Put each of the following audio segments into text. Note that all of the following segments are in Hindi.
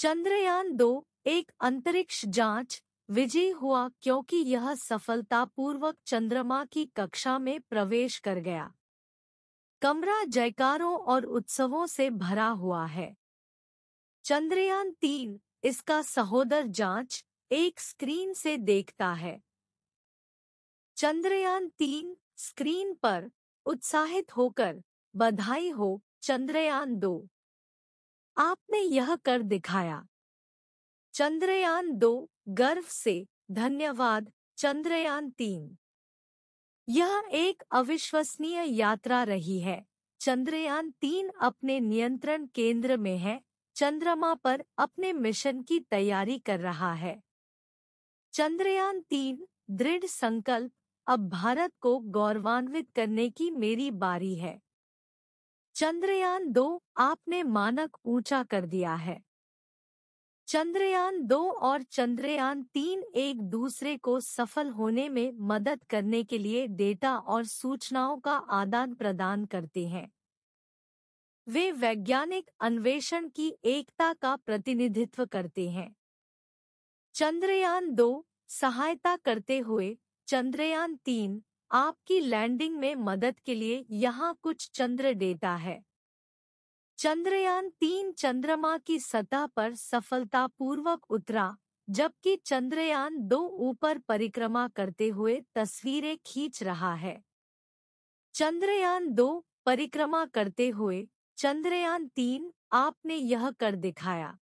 चंद्रयान दो एक अंतरिक्ष जांच विजयी हुआ क्योंकि यह सफलतापूर्वक चंद्रमा की कक्षा में प्रवेश कर गया कमरा जयकारों और उत्सवों से भरा हुआ है चंद्रयान तीन इसका सहोदर जांच एक स्क्रीन से देखता है चंद्रयान तीन स्क्रीन पर उत्साहित होकर बधाई हो चंद्रयान दो आपने यह कर दिखाया चंद्रयान दो गर्व से धन्यवाद चंद्रयान तीन यह एक अविश्वसनीय यात्रा रही है चंद्रयान तीन अपने नियंत्रण केंद्र में है चंद्रमा पर अपने मिशन की तैयारी कर रहा है चंद्रयान तीन दृढ़ संकल्प अब भारत को गौरवान्वित करने की मेरी बारी है चंद्रयान दो आपने मानक ऊंचा कर दिया है चंद्रयान दो और चंद्रयान तीन एक दूसरे को सफल होने में मदद करने के लिए डेटा और सूचनाओं का आदान प्रदान करते हैं वे वैज्ञानिक अन्वेषण की एकता का प्रतिनिधित्व करते हैं चंद्रयान दो सहायता करते हुए चंद्रयान तीन आपकी लैंडिंग में मदद के लिए यहाँ कुछ चंद्र डेटा है चंद्रयान तीन चंद्रमा की सतह पर सफलतापूर्वक उतरा जबकि चंद्रयान दो ऊपर परिक्रमा करते हुए तस्वीरें खींच रहा है चंद्रयान दो परिक्रमा करते हुए चंद्रयान तीन आपने यह कर दिखाया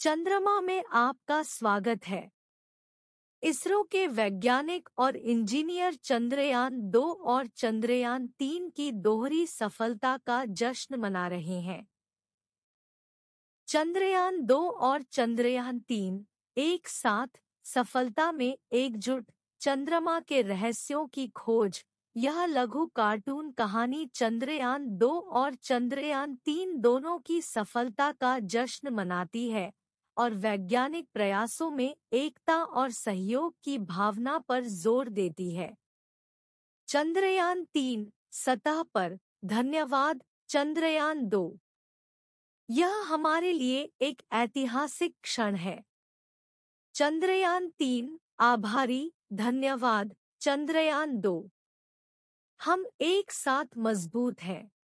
चंद्रमा में आपका स्वागत है इसरो के वैज्ञानिक और इंजीनियर चंद्रयान दो और चंद्रयान तीन की दोहरी सफलता का जश्न मना रहे हैं चंद्रयान दो और चंद्रयान तीन एक साथ सफलता में एकजुट चंद्रमा के रहस्यों की खोज यह लघु कार्टून कहानी चंद्रयान दो और चंद्रयान तीन दोनों की सफलता का जश्न मनाती है और वैज्ञानिक प्रयासों में एकता और सहयोग की भावना पर जोर देती है चंद्रयान तीन सतह पर धन्यवाद चंद्रयान दो यह हमारे लिए एक ऐतिहासिक क्षण है चंद्रयान तीन आभारी धन्यवाद चंद्रयान दो हम एक साथ मजबूत हैं